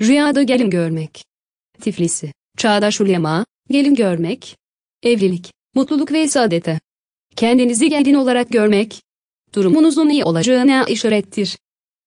Rüyada gelin görmek. Tiflisi. Çağdaş ulema, gelin görmek. Evlilik, mutluluk ve saadete. Kendinizi gelin olarak görmek, durumunuzun iyi olacağına işarettir.